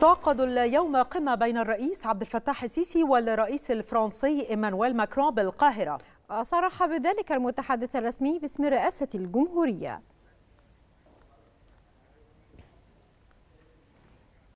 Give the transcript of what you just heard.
تعقد اليوم قمة بين الرئيس عبد الفتاح السيسي والرئيس الفرنسي إيمانويل ماكرون بالقاهرة صرح بذلك المتحدث الرسمي باسم رئاسة الجمهورية